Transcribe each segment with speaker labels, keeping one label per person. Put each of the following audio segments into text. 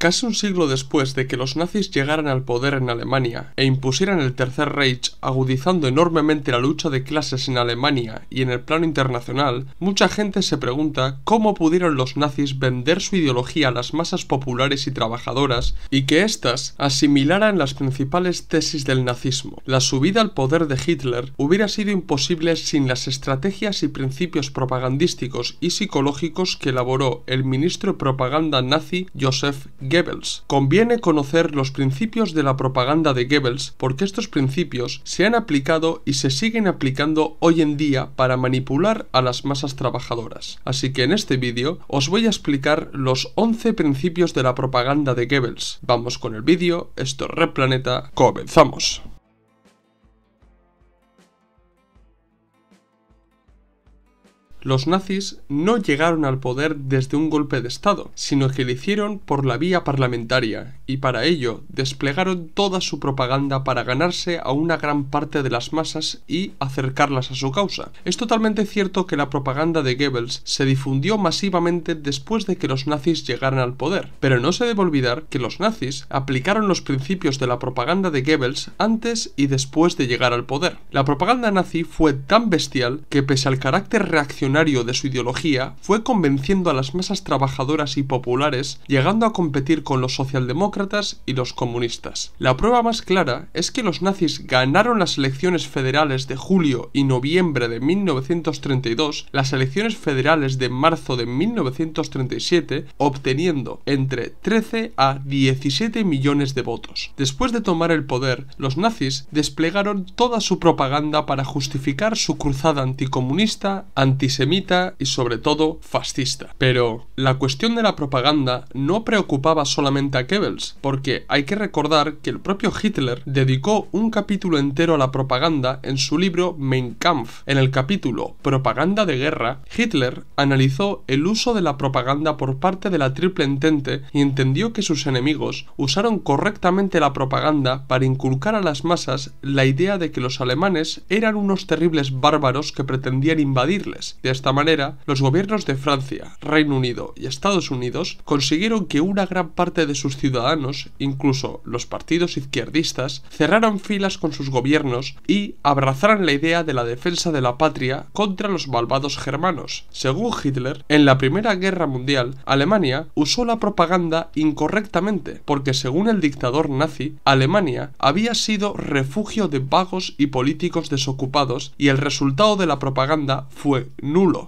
Speaker 1: Casi un siglo después de que los nazis llegaran al poder en Alemania e impusieran el Tercer Reich, agudizando enormemente la lucha de clases en Alemania y en el plano internacional, mucha gente se pregunta cómo pudieron los nazis vender su ideología a las masas populares y trabajadoras y que éstas asimilaran las principales tesis del nazismo. La subida al poder de Hitler hubiera sido imposible sin las estrategias y principios propagandísticos y psicológicos que elaboró el ministro de propaganda nazi Joseph Goebbels. Conviene conocer los principios de la propaganda de Goebbels porque estos principios se han aplicado y se siguen aplicando hoy en día para manipular a las masas trabajadoras. Así que en este vídeo os voy a explicar los 11 principios de la propaganda de Goebbels. Vamos con el vídeo, esto es Replaneta, comenzamos. Los nazis no llegaron al poder desde un golpe de Estado, sino que lo hicieron por la vía parlamentaria, y para ello desplegaron toda su propaganda para ganarse a una gran parte de las masas y acercarlas a su causa. Es totalmente cierto que la propaganda de Goebbels se difundió masivamente después de que los nazis llegaran al poder, pero no se debe olvidar que los nazis aplicaron los principios de la propaganda de Goebbels antes y después de llegar al poder. La propaganda nazi fue tan bestial que pese al carácter reaccionario de su ideología, fue convenciendo a las masas trabajadoras y populares, llegando a competir con los socialdemócratas y los comunistas. La prueba más clara es que los nazis ganaron las elecciones federales de julio y noviembre de 1932, las elecciones federales de marzo de 1937, obteniendo entre 13 a 17 millones de votos. Después de tomar el poder, los nazis desplegaron toda su propaganda para justificar su cruzada anticomunista antisemitista semita y sobre todo fascista. Pero la cuestión de la propaganda no preocupaba solamente a Goebbels, porque hay que recordar que el propio Hitler dedicó un capítulo entero a la propaganda en su libro Mein Kampf. En el capítulo Propaganda de guerra, Hitler analizó el uso de la propaganda por parte de la Triple Entente y entendió que sus enemigos usaron correctamente la propaganda para inculcar a las masas la idea de que los alemanes eran unos terribles bárbaros que pretendían invadirles. De esta manera, los gobiernos de Francia, Reino Unido y Estados Unidos consiguieron que una gran parte de sus ciudadanos, incluso los partidos izquierdistas, cerraran filas con sus gobiernos y abrazaran la idea de la defensa de la patria contra los malvados germanos. Según Hitler, en la Primera Guerra Mundial, Alemania usó la propaganda incorrectamente, porque según el dictador nazi, Alemania había sido refugio de vagos y políticos desocupados y el resultado de la propaganda fue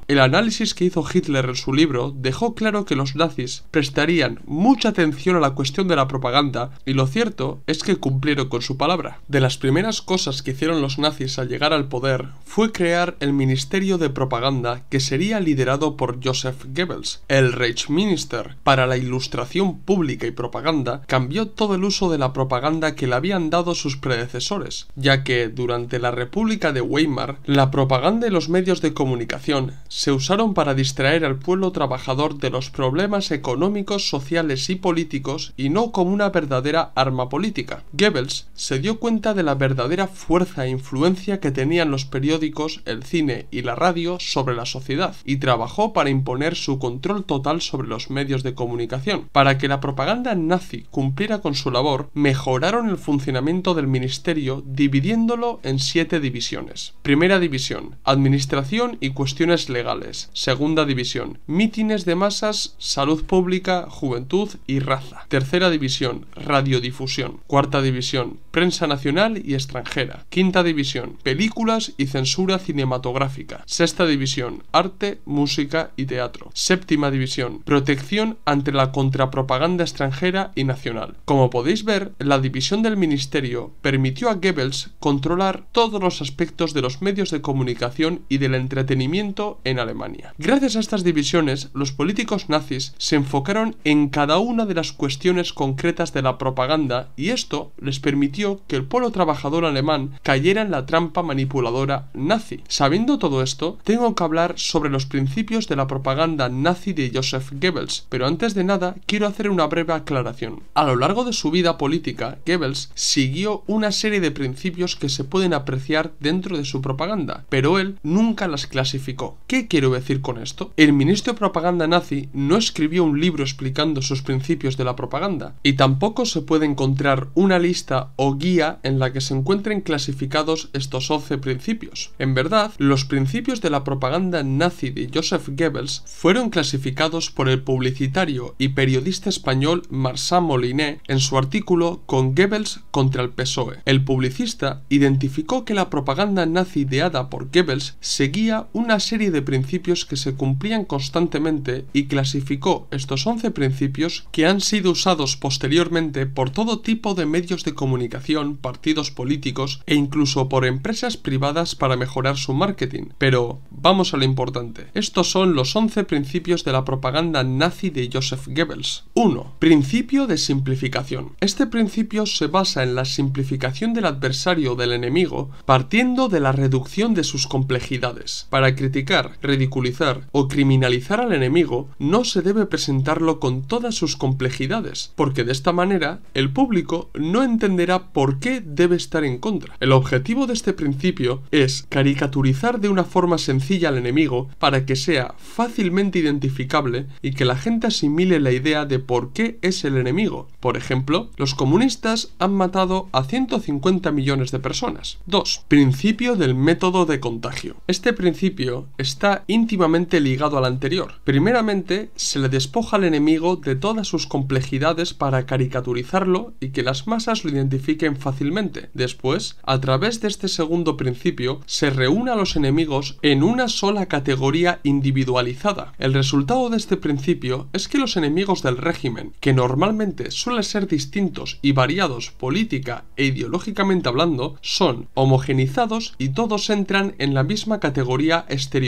Speaker 1: el análisis que hizo Hitler en su libro dejó claro que los nazis prestarían mucha atención a la cuestión de la propaganda y lo cierto es que cumplieron con su palabra. De las primeras cosas que hicieron los nazis al llegar al poder fue crear el Ministerio de Propaganda que sería liderado por Joseph Goebbels. El Reichsminister para la ilustración pública y propaganda cambió todo el uso de la propaganda que le habían dado sus predecesores, ya que durante la República de Weimar la propaganda y los medios de comunicación se usaron para distraer al pueblo trabajador de los problemas económicos, sociales y políticos y no como una verdadera arma política. Goebbels se dio cuenta de la verdadera fuerza e influencia que tenían los periódicos, el cine y la radio sobre la sociedad y trabajó para imponer su control total sobre los medios de comunicación. Para que la propaganda nazi cumpliera con su labor, mejoraron el funcionamiento del ministerio dividiéndolo en siete divisiones. Primera división, administración y cuestiones legales. Segunda división, mítines de masas, salud pública, juventud y raza. Tercera división, radiodifusión. Cuarta división, prensa nacional y extranjera. Quinta división, películas y censura cinematográfica. Sexta división, arte, música y teatro. Séptima división, protección ante la contrapropaganda extranjera y nacional. Como podéis ver, la división del ministerio permitió a Goebbels controlar todos los aspectos de los medios de comunicación y del entretenimiento en Alemania. Gracias a estas divisiones, los políticos nazis se enfocaron en cada una de las cuestiones concretas de la propaganda y esto les permitió que el pueblo trabajador alemán cayera en la trampa manipuladora nazi. Sabiendo todo esto, tengo que hablar sobre los principios de la propaganda nazi de Joseph Goebbels, pero antes de nada quiero hacer una breve aclaración. A lo largo de su vida política, Goebbels siguió una serie de principios que se pueden apreciar dentro de su propaganda, pero él nunca las clasificó ¿Qué quiero decir con esto? El ministro de propaganda nazi no escribió un libro explicando sus principios de la propaganda, y tampoco se puede encontrar una lista o guía en la que se encuentren clasificados estos 11 principios. En verdad, los principios de la propaganda nazi de Joseph Goebbels fueron clasificados por el publicitario y periodista español Marsan Moliné en su artículo Con Goebbels contra el PSOE. El publicista identificó que la propaganda nazi ideada por Goebbels seguía una serie de principios que se cumplían constantemente y clasificó estos 11 principios que han sido usados posteriormente por todo tipo de medios de comunicación, partidos políticos e incluso por empresas privadas para mejorar su marketing. Pero vamos a lo importante. Estos son los 11 principios de la propaganda nazi de Joseph Goebbels. 1. Principio de simplificación. Este principio se basa en la simplificación del adversario del enemigo partiendo de la reducción de sus complejidades. Para criticar ridiculizar o criminalizar al enemigo no se debe presentarlo con todas sus complejidades, porque de esta manera el público no entenderá por qué debe estar en contra. El objetivo de este principio es caricaturizar de una forma sencilla al enemigo para que sea fácilmente identificable y que la gente asimile la idea de por qué es el enemigo. Por ejemplo, los comunistas han matado a 150 millones de personas. 2. Principio del método de contagio. Este principio está íntimamente ligado al anterior. Primeramente, se le despoja al enemigo de todas sus complejidades para caricaturizarlo y que las masas lo identifiquen fácilmente. Después, a través de este segundo principio, se reúne a los enemigos en una sola categoría individualizada. El resultado de este principio es que los enemigos del régimen, que normalmente suelen ser distintos y variados política e ideológicamente hablando, son homogenizados y todos entran en la misma categoría exterior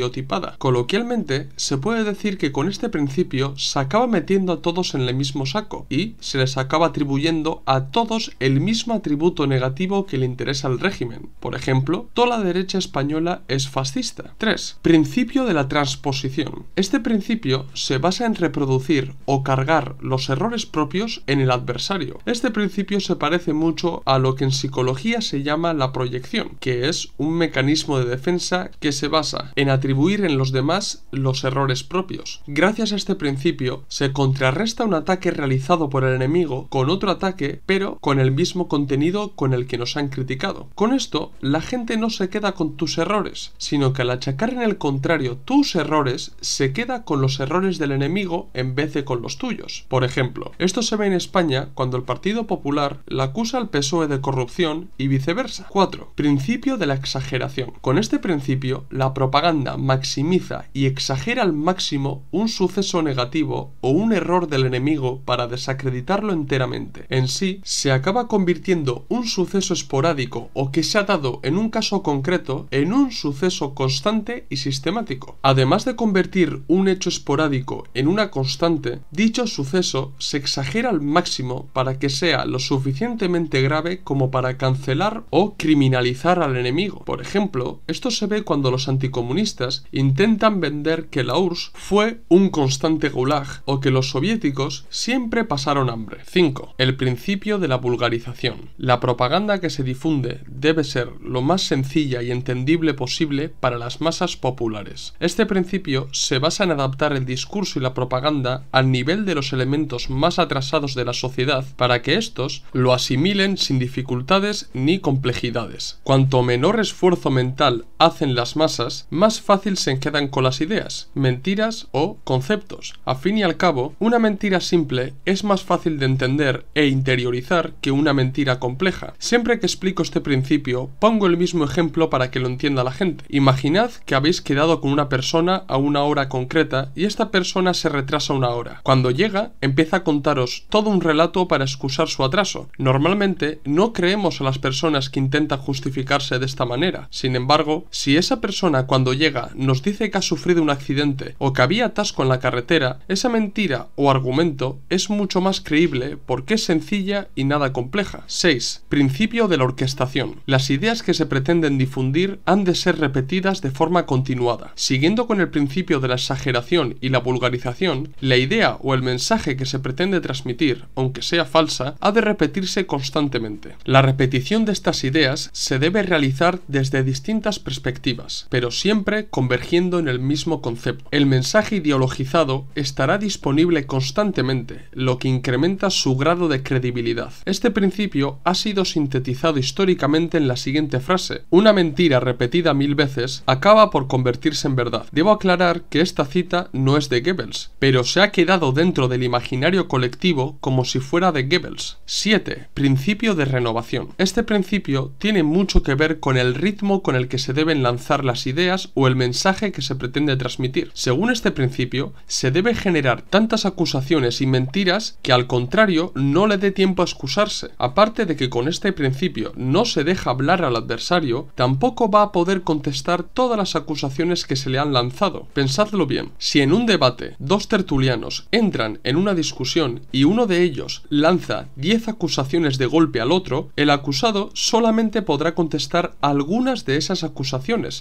Speaker 1: Coloquialmente, se puede decir que con este principio se acaba metiendo a todos en el mismo saco y se les acaba atribuyendo a todos el mismo atributo negativo que le interesa al régimen. Por ejemplo, toda la derecha española es fascista. 3. Principio de la transposición. Este principio se basa en reproducir o cargar los errores propios en el adversario. Este principio se parece mucho a lo que en psicología se llama la proyección, que es un mecanismo de defensa que se basa en atribuir atribuir en los demás los errores propios. Gracias a este principio, se contrarresta un ataque realizado por el enemigo con otro ataque, pero con el mismo contenido con el que nos han criticado. Con esto, la gente no se queda con tus errores, sino que al achacar en el contrario tus errores, se queda con los errores del enemigo en vez de con los tuyos. Por ejemplo, esto se ve en España cuando el Partido Popular la acusa al PSOE de corrupción y viceversa. 4. Principio de la exageración. Con este principio, la propaganda maximiza y exagera al máximo un suceso negativo o un error del enemigo para desacreditarlo enteramente. En sí, se acaba convirtiendo un suceso esporádico o que se ha dado en un caso concreto en un suceso constante y sistemático. Además de convertir un hecho esporádico en una constante, dicho suceso se exagera al máximo para que sea lo suficientemente grave como para cancelar o criminalizar al enemigo. Por ejemplo, esto se ve cuando los anticomunistas intentan vender que la URSS fue un constante gulag o que los soviéticos siempre pasaron hambre. 5. El principio de la vulgarización. La propaganda que se difunde debe ser lo más sencilla y entendible posible para las masas populares. Este principio se basa en adaptar el discurso y la propaganda al nivel de los elementos más atrasados de la sociedad para que estos lo asimilen sin dificultades ni complejidades. Cuanto menor esfuerzo mental hacen las masas, más fácil se quedan con las ideas, mentiras o conceptos. A fin y al cabo, una mentira simple es más fácil de entender e interiorizar que una mentira compleja. Siempre que explico este principio, pongo el mismo ejemplo para que lo entienda la gente. Imaginad que habéis quedado con una persona a una hora concreta y esta persona se retrasa una hora. Cuando llega, empieza a contaros todo un relato para excusar su atraso. Normalmente no creemos a las personas que intentan justificarse de esta manera. Sin embargo, si esa persona cuando llega nos dice que ha sufrido un accidente o que había atasco en la carretera, esa mentira o argumento es mucho más creíble porque es sencilla y nada compleja. 6. Principio de la orquestación. Las ideas que se pretenden difundir han de ser repetidas de forma continuada. Siguiendo con el principio de la exageración y la vulgarización, la idea o el mensaje que se pretende transmitir, aunque sea falsa, ha de repetirse constantemente. La repetición de estas ideas se debe realizar desde distintas perspectivas perspectivas, pero siempre convergiendo en el mismo concepto. El mensaje ideologizado estará disponible constantemente, lo que incrementa su grado de credibilidad. Este principio ha sido sintetizado históricamente en la siguiente frase. Una mentira repetida mil veces acaba por convertirse en verdad. Debo aclarar que esta cita no es de Goebbels, pero se ha quedado dentro del imaginario colectivo como si fuera de Goebbels. 7. Principio de renovación. Este principio tiene mucho que ver con el ritmo con el que se debe deben lanzar las ideas o el mensaje que se pretende transmitir. Según este principio, se debe generar tantas acusaciones y mentiras que al contrario no le dé tiempo a excusarse. Aparte de que con este principio no se deja hablar al adversario, tampoco va a poder contestar todas las acusaciones que se le han lanzado. Pensadlo bien, si en un debate dos tertulianos entran en una discusión y uno de ellos lanza 10 acusaciones de golpe al otro, el acusado solamente podrá contestar algunas de esas acusaciones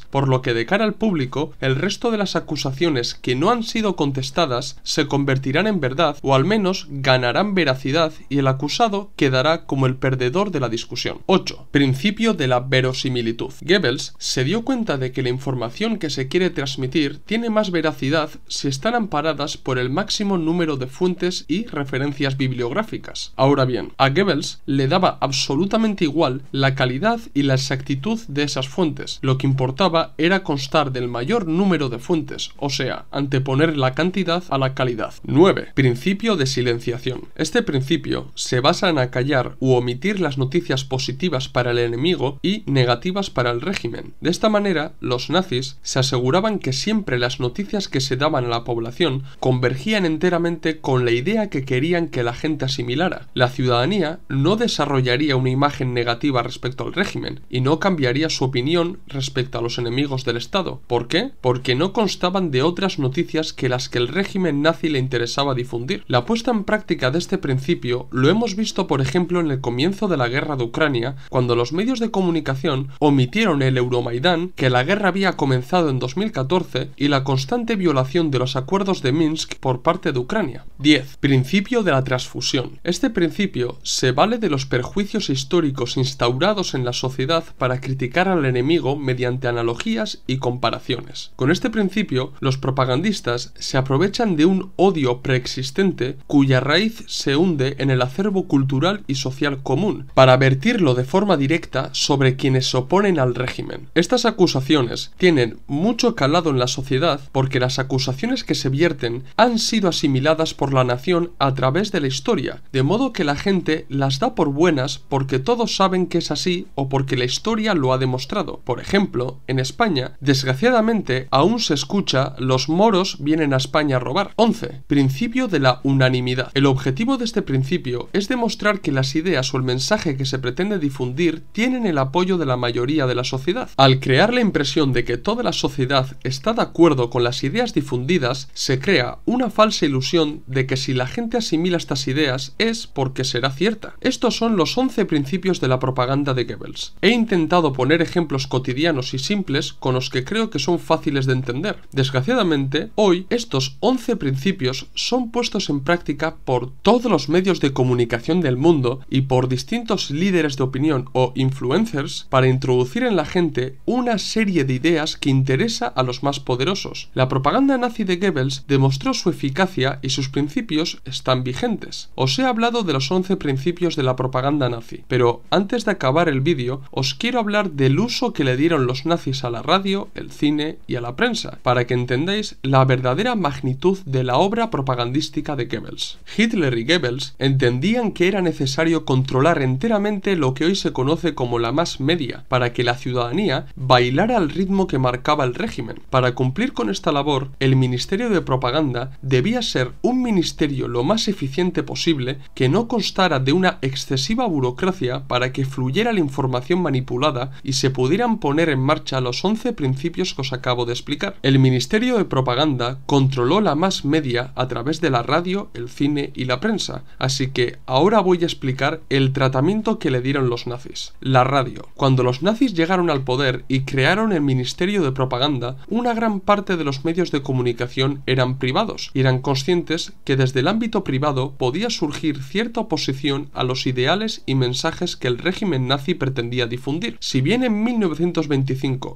Speaker 1: por lo que de cara al público, el resto de las acusaciones que no han sido contestadas se convertirán en verdad o al menos ganarán veracidad y el acusado quedará como el perdedor de la discusión. 8. Principio de la verosimilitud. Goebbels se dio cuenta de que la información que se quiere transmitir tiene más veracidad si están amparadas por el máximo número de fuentes y referencias bibliográficas. Ahora bien, a Goebbels le daba absolutamente igual la calidad y la exactitud de esas fuentes, lo que importaba era constar del mayor número de fuentes, o sea, anteponer la cantidad a la calidad. 9. Principio de silenciación. Este principio se basa en acallar u omitir las noticias positivas para el enemigo y negativas para el régimen. De esta manera, los nazis se aseguraban que siempre las noticias que se daban a la población convergían enteramente con la idea que querían que la gente asimilara. La ciudadanía no desarrollaría una imagen negativa respecto al régimen y no cambiaría su opinión respecto respecto a los enemigos del Estado. ¿Por qué? Porque no constaban de otras noticias que las que el régimen nazi le interesaba difundir. La puesta en práctica de este principio lo hemos visto por ejemplo en el comienzo de la guerra de Ucrania, cuando los medios de comunicación omitieron el Euromaidán, que la guerra había comenzado en 2014, y la constante violación de los acuerdos de Minsk por parte de Ucrania. 10. Principio de la transfusión. Este principio se vale de los perjuicios históricos instaurados en la sociedad para criticar al enemigo mediante ante analogías y comparaciones. Con este principio, los propagandistas se aprovechan de un odio preexistente cuya raíz se hunde en el acervo cultural y social común, para vertirlo de forma directa sobre quienes se oponen al régimen. Estas acusaciones tienen mucho calado en la sociedad porque las acusaciones que se vierten han sido asimiladas por la nación a través de la historia, de modo que la gente las da por buenas porque todos saben que es así o porque la historia lo ha demostrado. Por ejemplo, en España, desgraciadamente aún se escucha los moros vienen a España a robar. 11. Principio de la unanimidad. El objetivo de este principio es demostrar que las ideas o el mensaje que se pretende difundir tienen el apoyo de la mayoría de la sociedad. Al crear la impresión de que toda la sociedad está de acuerdo con las ideas difundidas, se crea una falsa ilusión de que si la gente asimila estas ideas es porque será cierta. Estos son los 11 principios de la propaganda de Goebbels. He intentado poner ejemplos cotidianos y simples con los que creo que son fáciles de entender. Desgraciadamente, hoy estos 11 principios son puestos en práctica por todos los medios de comunicación del mundo y por distintos líderes de opinión o influencers para introducir en la gente una serie de ideas que interesa a los más poderosos. La propaganda nazi de Goebbels demostró su eficacia y sus principios están vigentes. Os he hablado de los 11 principios de la propaganda nazi, pero antes de acabar el vídeo os quiero hablar del uso que le dieron los nazis a la radio, el cine y a la prensa, para que entendáis la verdadera magnitud de la obra propagandística de Goebbels. Hitler y Goebbels entendían que era necesario controlar enteramente lo que hoy se conoce como la más media, para que la ciudadanía bailara al ritmo que marcaba el régimen. Para cumplir con esta labor, el Ministerio de Propaganda debía ser un ministerio lo más eficiente posible que no constara de una excesiva burocracia para que fluyera la información manipulada y se pudieran poner en marcha los 11 principios que os acabo de explicar. El Ministerio de Propaganda controló la más media a través de la radio, el cine y la prensa, así que ahora voy a explicar el tratamiento que le dieron los nazis. La radio. Cuando los nazis llegaron al poder y crearon el Ministerio de Propaganda, una gran parte de los medios de comunicación eran privados y eran conscientes que desde el ámbito privado podía surgir cierta oposición a los ideales y mensajes que el régimen nazi pretendía difundir. Si bien en 1920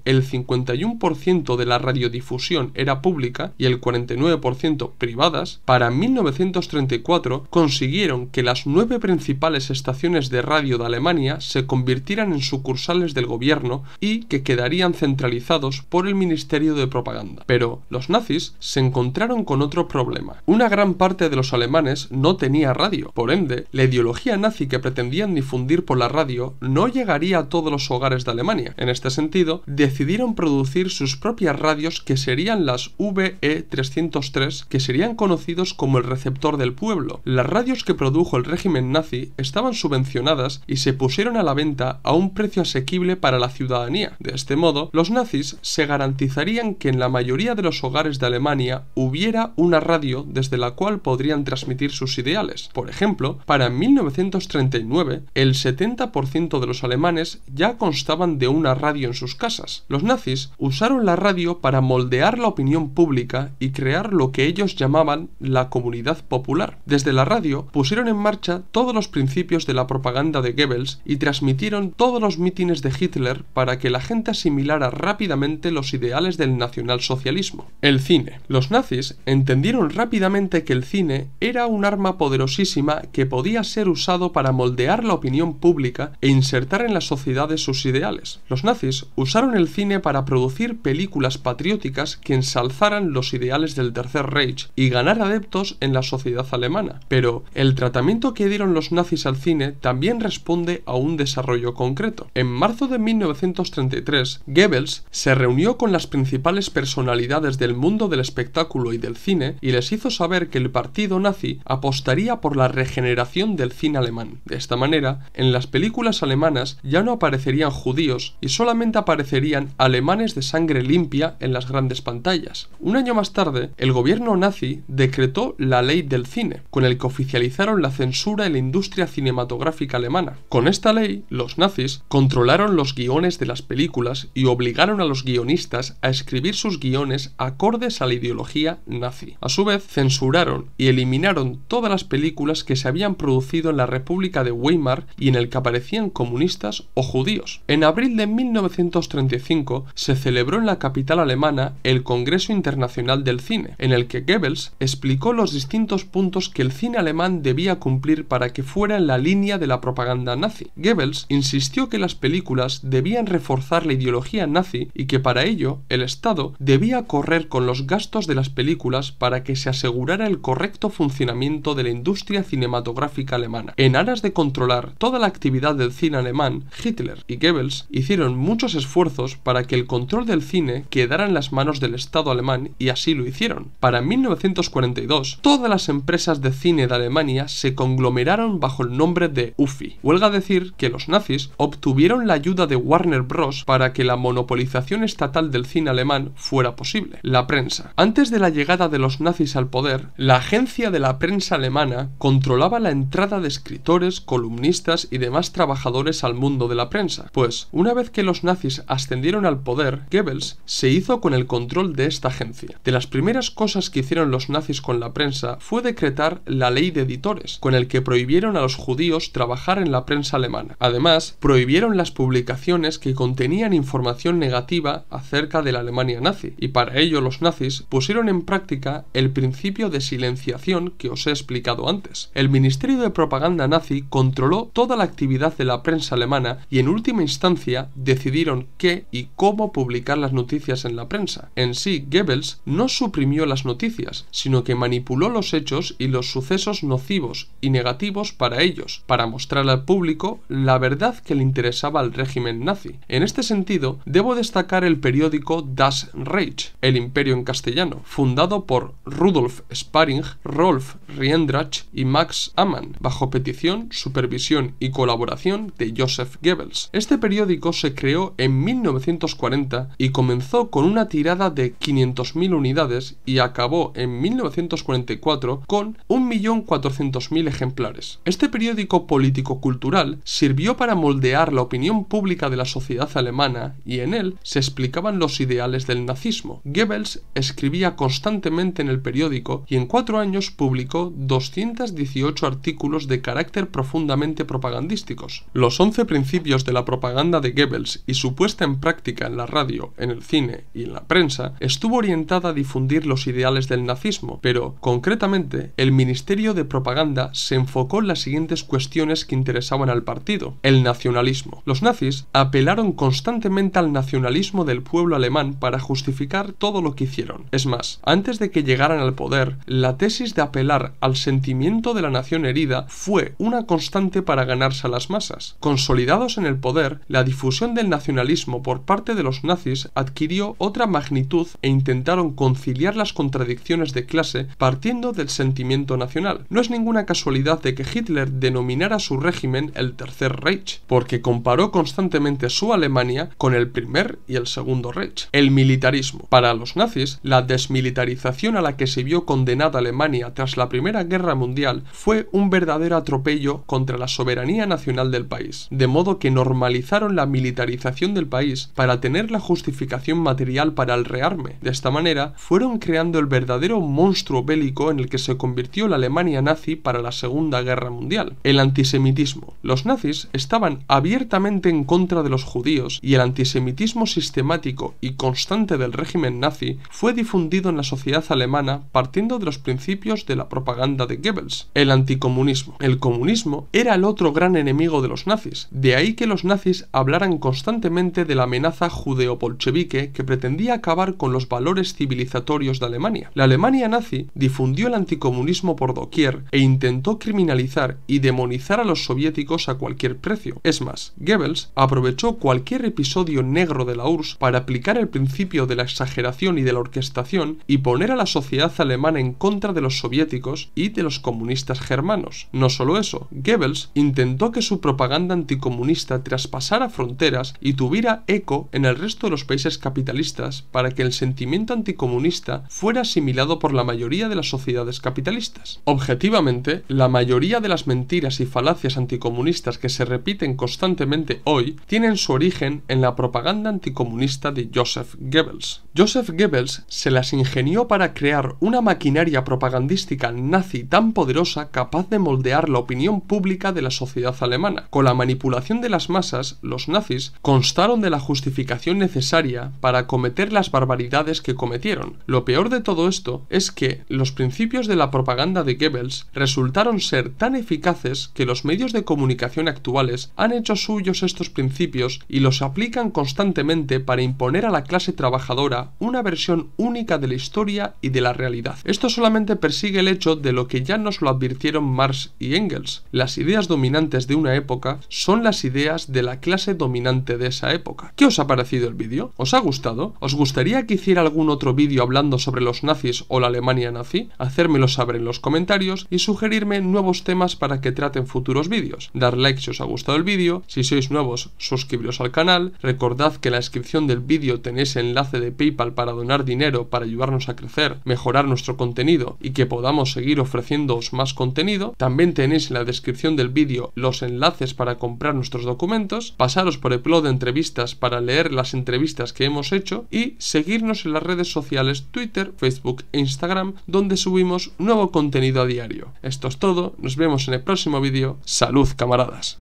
Speaker 1: el 51% de la radiodifusión era pública y el 49% privadas, para 1934 consiguieron que las nueve principales estaciones de radio de Alemania se convirtieran en sucursales del gobierno y que quedarían centralizados por el Ministerio de Propaganda. Pero los nazis se encontraron con otro problema. Una gran parte de los alemanes no tenía radio, por ende, la ideología nazi que pretendían difundir por la radio no llegaría a todos los hogares de Alemania. En este sentido, decidieron producir sus propias radios que serían las VE303, que serían conocidos como el receptor del pueblo. Las radios que produjo el régimen nazi estaban subvencionadas y se pusieron a la venta a un precio asequible para la ciudadanía. De este modo, los nazis se garantizarían que en la mayoría de los hogares de Alemania hubiera una radio desde la cual podrían transmitir sus ideales. Por ejemplo, para 1939, el 70% de los alemanes ya constaban de una radio en sus casas. Los nazis usaron la radio para moldear la opinión pública y crear lo que ellos llamaban la comunidad popular. Desde la radio pusieron en marcha todos los principios de la propaganda de Goebbels y transmitieron todos los mítines de Hitler para que la gente asimilara rápidamente los ideales del nacionalsocialismo. El cine. Los nazis entendieron rápidamente que el cine era un arma poderosísima que podía ser usado para moldear la opinión pública e insertar en las sociedades sus ideales. Los nazis usaron el cine para producir películas patrióticas que ensalzaran los ideales del Tercer Reich y ganar adeptos en la sociedad alemana. Pero el tratamiento que dieron los nazis al cine también responde a un desarrollo concreto. En marzo de 1933, Goebbels se reunió con las principales personalidades del mundo del espectáculo y del cine y les hizo saber que el partido nazi apostaría por la regeneración del cine alemán. De esta manera, en las películas alemanas ya no aparecerían judíos y solamente aparecerían alemanes de sangre limpia en las grandes pantallas. Un año más tarde, el gobierno nazi decretó la ley del cine, con el que oficializaron la censura en la industria cinematográfica alemana. Con esta ley, los nazis controlaron los guiones de las películas y obligaron a los guionistas a escribir sus guiones acordes a la ideología nazi. A su vez, censuraron y eliminaron todas las películas que se habían producido en la República de Weimar y en el que aparecían comunistas o judíos. En abril de 1915, 1935 se celebró en la capital alemana el Congreso Internacional del Cine, en el que Goebbels explicó los distintos puntos que el cine alemán debía cumplir para que fuera en la línea de la propaganda nazi. Goebbels insistió que las películas debían reforzar la ideología nazi y que para ello el Estado debía correr con los gastos de las películas para que se asegurara el correcto funcionamiento de la industria cinematográfica alemana. En aras de controlar toda la actividad del cine alemán, Hitler y Goebbels hicieron muchos esfuerzos esfuerzos para que el control del cine quedara en las manos del Estado alemán y así lo hicieron. Para 1942, todas las empresas de cine de Alemania se conglomeraron bajo el nombre de UFI. Huelga decir que los nazis obtuvieron la ayuda de Warner Bros. para que la monopolización estatal del cine alemán fuera posible. La prensa. Antes de la llegada de los nazis al poder, la agencia de la prensa alemana controlaba la entrada de escritores, columnistas y demás trabajadores al mundo de la prensa, pues una vez que los nazis ascendieron al poder, Goebbels se hizo con el control de esta agencia. De las primeras cosas que hicieron los nazis con la prensa fue decretar la ley de editores, con el que prohibieron a los judíos trabajar en la prensa alemana. Además, prohibieron las publicaciones que contenían información negativa acerca de la Alemania nazi, y para ello los nazis pusieron en práctica el principio de silenciación que os he explicado antes. El Ministerio de Propaganda nazi controló toda la actividad de la prensa alemana y en última instancia decidieron qué y cómo publicar las noticias en la prensa. En sí, Goebbels no suprimió las noticias, sino que manipuló los hechos y los sucesos nocivos y negativos para ellos, para mostrar al público la verdad que le interesaba al régimen nazi. En este sentido, debo destacar el periódico Das Reich, El Imperio en castellano, fundado por Rudolf Sparing, Rolf Riendrach y Max Amann, bajo petición, supervisión y colaboración de Joseph Goebbels. Este periódico se creó en en 1940 y comenzó con una tirada de 500.000 unidades y acabó en 1944 con 1.400.000 ejemplares. Este periódico político-cultural sirvió para moldear la opinión pública de la sociedad alemana y en él se explicaban los ideales del nazismo. Goebbels escribía constantemente en el periódico y en cuatro años publicó 218 artículos de carácter profundamente propagandísticos. Los 11 principios de la propaganda de Goebbels y su puesta en práctica en la radio, en el cine y en la prensa, estuvo orientada a difundir los ideales del nazismo, pero, concretamente, el Ministerio de Propaganda se enfocó en las siguientes cuestiones que interesaban al partido. El nacionalismo. Los nazis apelaron constantemente al nacionalismo del pueblo alemán para justificar todo lo que hicieron. Es más, antes de que llegaran al poder, la tesis de apelar al sentimiento de la nación herida fue una constante para ganarse a las masas. Consolidados en el poder, la difusión del nacionalismo por parte de los nazis adquirió otra magnitud e intentaron conciliar las contradicciones de clase partiendo del sentimiento nacional. No es ninguna casualidad de que Hitler denominara su régimen el Tercer Reich, porque comparó constantemente su Alemania con el primer y el segundo Reich. El militarismo. Para los nazis, la desmilitarización a la que se vio condenada Alemania tras la Primera Guerra Mundial fue un verdadero atropello contra la soberanía nacional del país, de modo que normalizaron la militarización del país para tener la justificación material para el rearme. De esta manera, fueron creando el verdadero monstruo bélico en el que se convirtió la Alemania nazi para la Segunda Guerra Mundial, el antisemitismo. Los nazis estaban abiertamente en contra de los judíos y el antisemitismo sistemático y constante del régimen nazi fue difundido en la sociedad alemana partiendo de los principios de la propaganda de Goebbels, el anticomunismo. El comunismo era el otro gran enemigo de los nazis, de ahí que los nazis hablaran constantemente de la amenaza judeo-bolchevique que pretendía acabar con los valores civilizatorios de Alemania. La Alemania nazi difundió el anticomunismo por doquier e intentó criminalizar y demonizar a los soviéticos a cualquier precio. Es más, Goebbels aprovechó cualquier episodio negro de la URSS para aplicar el principio de la exageración y de la orquestación y poner a la sociedad alemana en contra de los soviéticos y de los comunistas germanos. No solo eso, Goebbels intentó que su propaganda anticomunista traspasara fronteras y tuviera era eco en el resto de los países capitalistas para que el sentimiento anticomunista fuera asimilado por la mayoría de las sociedades capitalistas. Objetivamente, la mayoría de las mentiras y falacias anticomunistas que se repiten constantemente hoy tienen su origen en la propaganda anticomunista de Joseph Goebbels. Joseph Goebbels se las ingenió para crear una maquinaria propagandística nazi tan poderosa capaz de moldear la opinión pública de la sociedad alemana. Con la manipulación de las masas, los nazis de la justificación necesaria para cometer las barbaridades que cometieron. Lo peor de todo esto es que los principios de la propaganda de Goebbels resultaron ser tan eficaces que los medios de comunicación actuales han hecho suyos estos principios y los aplican constantemente para imponer a la clase trabajadora una versión única de la historia y de la realidad. Esto solamente persigue el hecho de lo que ya nos lo advirtieron Marx y Engels. Las ideas dominantes de una época son las ideas de la clase dominante de esa época. ¿Qué os ha parecido el vídeo? ¿Os ha gustado? ¿Os gustaría que hiciera algún otro vídeo hablando sobre los nazis o la Alemania nazi? Hacérmelo saber en los comentarios y sugerirme nuevos temas para que traten futuros vídeos. Dar like si os ha gustado el vídeo, si sois nuevos, suscribiros al canal, recordad que en la descripción del vídeo tenéis enlace de PayPal para donar dinero para ayudarnos a crecer, mejorar nuestro contenido y que podamos seguir ofreciéndoos más contenido. También tenéis en la descripción del vídeo los enlaces para comprar nuestros documentos, pasaros por el blog de entrevistas para leer las entrevistas que hemos hecho y seguirnos en las redes sociales Twitter, Facebook e Instagram donde subimos nuevo contenido a diario. Esto es todo, nos vemos en el próximo vídeo. Salud camaradas.